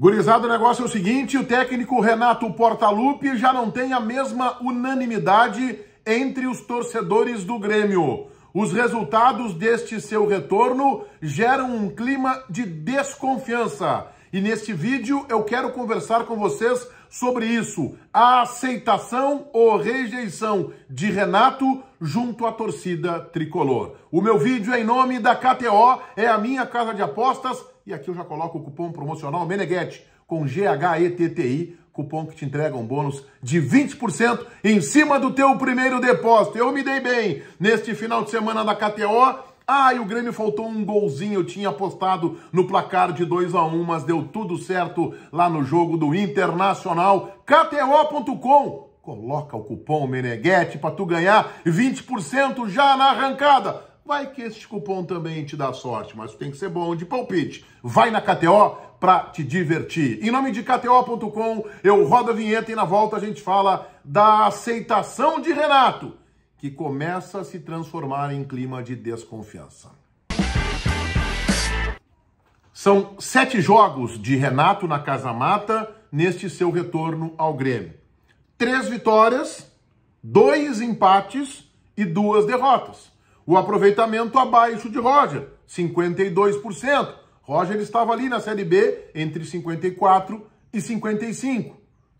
Gurizada, o negócio é o seguinte: o técnico Renato Portaluppi já não tem a mesma unanimidade entre os torcedores do Grêmio. Os resultados deste seu retorno geram um clima de desconfiança. E neste vídeo eu quero conversar com vocês sobre isso, a aceitação ou rejeição de Renato junto à torcida tricolor. O meu vídeo é em nome da KTO, é a minha casa de apostas e aqui eu já coloco o cupom promocional Meneghete com G H E T T I cupom que te entrega um bônus de 20% em cima do teu primeiro depósito. Eu me dei bem neste final de semana da KTO. Ah, e o Grêmio faltou um golzinho. Eu tinha apostado no placar de 2 a 1 um, mas deu tudo certo lá no jogo do Internacional. KTO.com. Coloca o cupom Meneghete para tu ganhar 20% já na arrancada. Vai que esse cupom também te dá sorte, mas tem que ser bom de palpite. Vai na KTO para te divertir. Em nome de KTO.com, eu rodo a vinheta e na volta a gente fala da aceitação de Renato, que começa a se transformar em clima de desconfiança. São sete jogos de Renato na Casa Mata neste seu retorno ao Grêmio. Três vitórias, dois empates e duas derrotas. O aproveitamento abaixo de Roger, 52%. Roger estava ali na Série B entre 54% e 55%.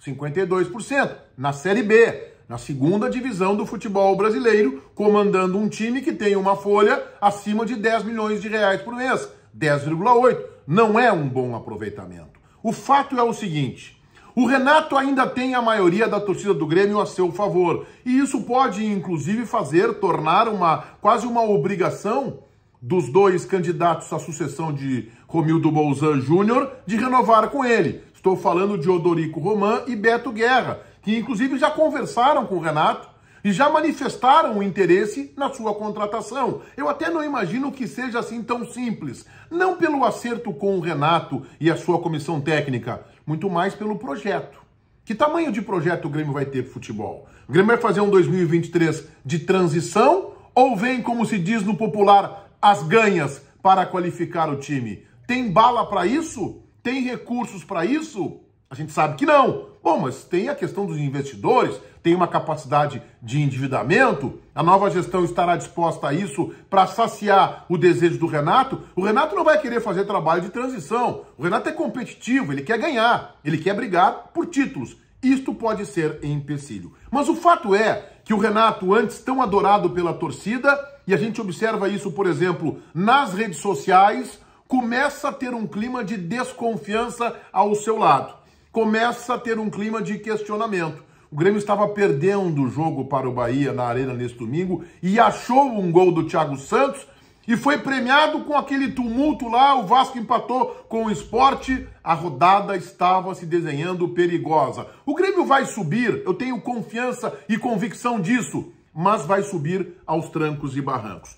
52% na Série B, na segunda divisão do futebol brasileiro, comandando um time que tem uma folha acima de 10 milhões de reais por mês, 10,8. Não é um bom aproveitamento. O fato é o seguinte: o Renato ainda tem a maioria da torcida do Grêmio a seu favor. E isso pode, inclusive, fazer, tornar uma quase uma obrigação dos dois candidatos à sucessão de Romildo Bolzan Júnior de renovar com ele. Estou falando de Odorico Roman e Beto Guerra, que inclusive já conversaram com o Renato e já manifestaram o interesse na sua contratação. Eu até não imagino que seja assim tão simples. Não pelo acerto com o Renato e a sua comissão técnica, muito mais pelo projeto. Que tamanho de projeto o Grêmio vai ter para futebol? O Grêmio vai fazer um 2023 de transição ou vem, como se diz no popular, as ganhas para qualificar o time? Tem bala para isso? Tem recursos para isso? A gente sabe que não. Bom, mas tem a questão dos investidores, tem uma capacidade de endividamento, a nova gestão estará disposta a isso para saciar o desejo do Renato. O Renato não vai querer fazer trabalho de transição. O Renato é competitivo, ele quer ganhar, ele quer brigar por títulos. Isto pode ser empecilho. Mas o fato é que o Renato, antes tão adorado pela torcida, e a gente observa isso, por exemplo, nas redes sociais, começa a ter um clima de desconfiança ao seu lado começa a ter um clima de questionamento. O Grêmio estava perdendo o jogo para o Bahia na Arena neste domingo e achou um gol do Thiago Santos e foi premiado com aquele tumulto lá. O Vasco empatou com o esporte. A rodada estava se desenhando perigosa. O Grêmio vai subir, eu tenho confiança e convicção disso, mas vai subir aos trancos e barrancos.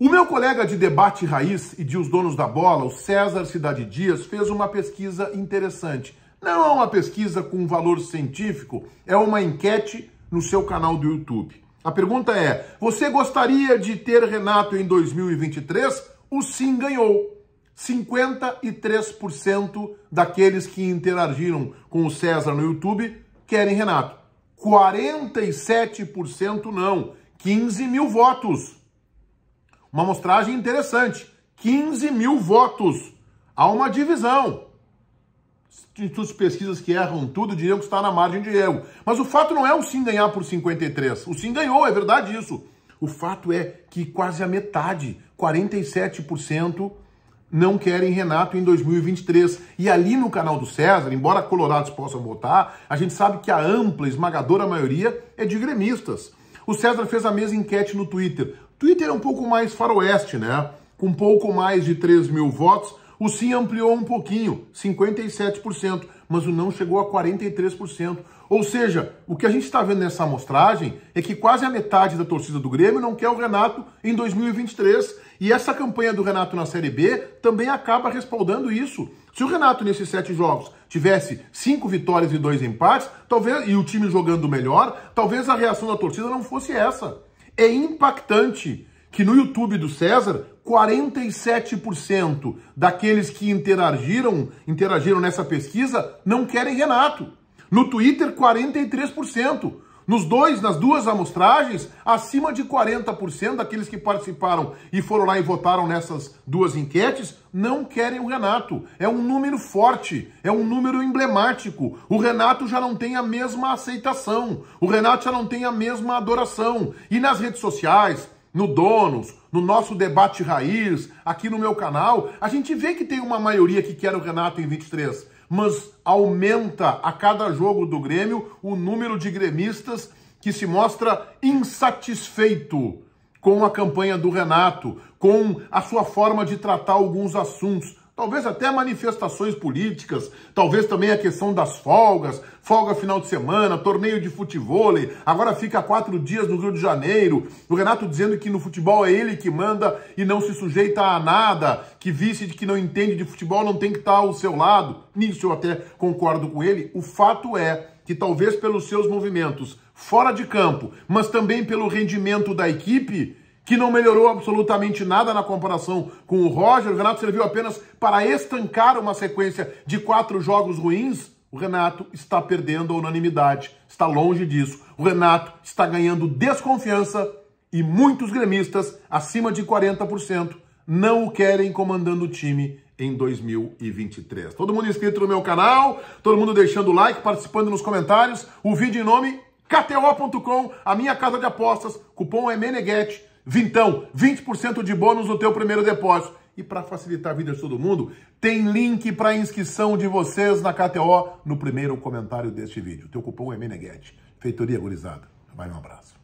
O meu colega de debate raiz e de Os Donos da Bola, o César Cidade Dias, fez uma pesquisa interessante. Não é uma pesquisa com valor científico, é uma enquete no seu canal do YouTube. A pergunta é: você gostaria de ter Renato em 2023? O sim ganhou. 53% daqueles que interagiram com o César no YouTube querem Renato. 47% não. 15 mil votos. Uma amostragem interessante. 15 mil votos. Há uma divisão institutos de pesquisas que erram tudo diriam que está na margem de erro. Mas o fato não é o Sim ganhar por 53. O Sim ganhou, é verdade isso. O fato é que quase a metade, 47%, não querem Renato em 2023. E ali no canal do César, embora colorados possam votar, a gente sabe que a ampla, esmagadora maioria é de gremistas. O César fez a mesma enquete no Twitter. Twitter é um pouco mais faroeste, né? Com pouco mais de 3 mil votos, o sim ampliou um pouquinho, 57%, mas o não chegou a 43%. Ou seja, o que a gente está vendo nessa amostragem é que quase a metade da torcida do Grêmio não quer o Renato em 2023. E essa campanha do Renato na Série B também acaba respaldando isso. Se o Renato, nesses sete jogos, tivesse cinco vitórias e dois empates, talvez e o time jogando melhor, talvez a reação da torcida não fosse essa. É impactante que no YouTube do César 47% daqueles que interagiram, interagiram nessa pesquisa não querem Renato. No Twitter, 43%. Nos dois, nas duas amostragens, acima de 40% daqueles que participaram e foram lá e votaram nessas duas enquetes não querem o Renato. É um número forte, é um número emblemático. O Renato já não tem a mesma aceitação, o Renato já não tem a mesma adoração. E nas redes sociais, no Donos, no nosso debate raiz, aqui no meu canal, a gente vê que tem uma maioria que quer o Renato em 23, mas aumenta a cada jogo do Grêmio o número de gremistas que se mostra insatisfeito com a campanha do Renato, com a sua forma de tratar alguns assuntos, talvez até manifestações políticas, talvez também a questão das folgas, folga final de semana, torneio de futebol, agora fica quatro dias no Rio de Janeiro, o Renato dizendo que no futebol é ele que manda e não se sujeita a nada, que vice que não entende de futebol não tem que estar tá ao seu lado, nisso eu até concordo com ele, o fato é que talvez pelos seus movimentos fora de campo, mas também pelo rendimento da equipe, que não melhorou absolutamente nada na comparação com o Roger. O Renato serviu apenas para estancar uma sequência de quatro jogos ruins. O Renato está perdendo a unanimidade, está longe disso. O Renato está ganhando desconfiança e muitos gremistas, acima de 40%, não o querem comandando o time em 2023. Todo mundo inscrito no meu canal, todo mundo deixando o like, participando nos comentários. O vídeo em nome KTO.com, a minha casa de apostas, cupom é Meneguete Vintão, 20% de bônus no teu primeiro depósito. E para facilitar a vida de todo mundo, tem link para inscrição de vocês na KTO no primeiro comentário deste vídeo. Teu cupom é Meneghete. Feitoria gurizada. Vai um abraço.